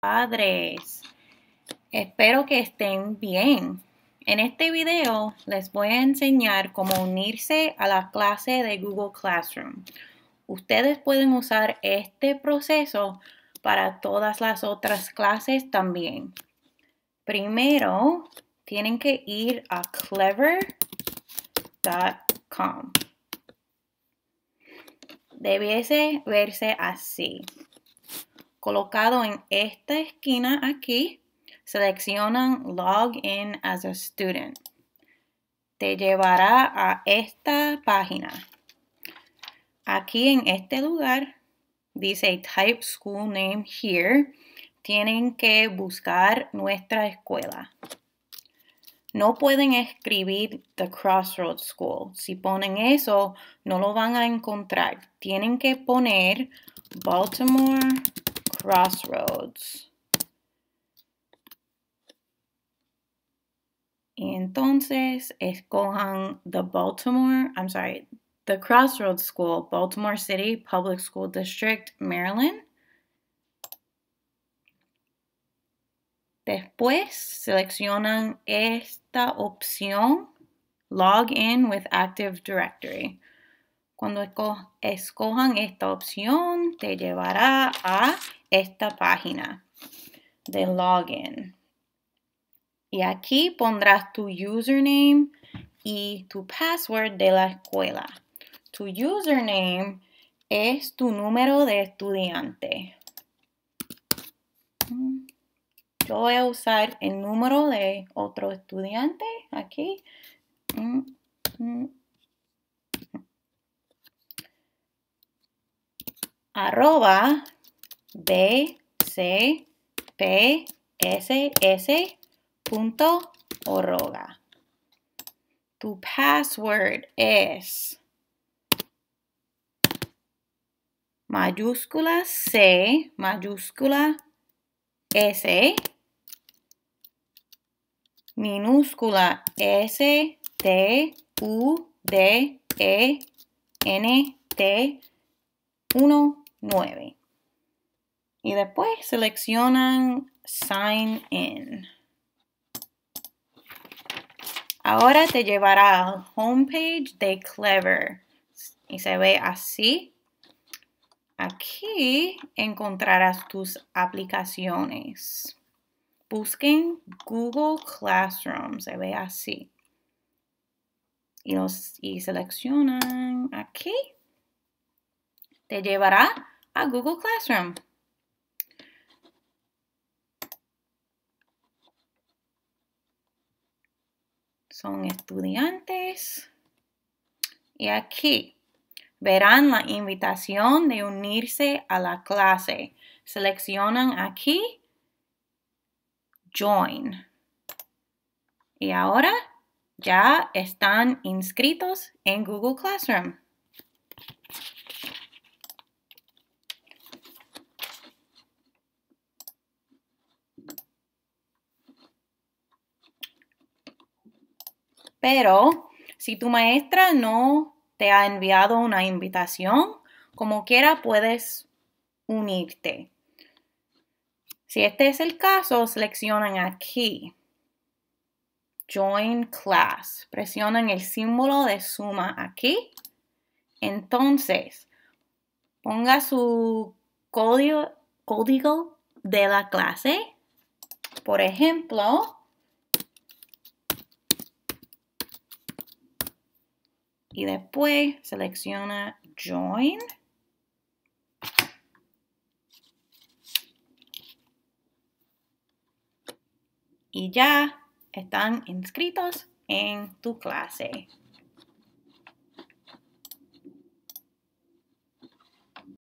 padres, espero que estén bien. En este video les voy a enseñar cómo unirse a la clase de Google Classroom. Ustedes pueden usar este proceso para todas las otras clases también. Primero, tienen que ir a clever.com. Debiese verse así colocado en esta esquina aquí, seleccionan log Login as a Student. Te llevará a esta página. Aquí en este lugar dice Type School Name Here. Tienen que buscar nuestra escuela. No pueden escribir The Crossroads School. Si ponen eso, no lo van a encontrar. Tienen que poner Baltimore crossroads. entonces escojan the Baltimore, I'm sorry, the Crossroads School, Baltimore City Public School District, Maryland. Después seleccionan esta opción, Log in with Active Directory. Cuando escojan esta opción, te llevará a esta página de login. Y aquí pondrás tu username y tu password de la escuela. Tu username es tu número de estudiante. Yo voy a usar el número de otro estudiante aquí. arroba bcpss.org. Tu password es mayúscula C, mayúscula S, minúscula S, T, U, D, E, N, T, 1, 9. Y después seleccionan Sign In. Ahora te llevará la homepage de Clever. Y se ve así. Aquí encontrarás tus aplicaciones. Busquen Google Classroom. Se ve así. Y, los, y seleccionan aquí te llevará a Google Classroom. Son estudiantes. Y aquí verán la invitación de unirse a la clase. Seleccionan aquí Join. Y ahora ya están inscritos en Google Classroom. Pero si tu maestra no te ha enviado una invitación, como quiera puedes unirte. Si este es el caso, seleccionan aquí. Join class. Presionan el símbolo de suma aquí. Entonces, ponga su código, código de la clase. Por ejemplo, y después selecciona Join. Y ya están inscritos en tu clase.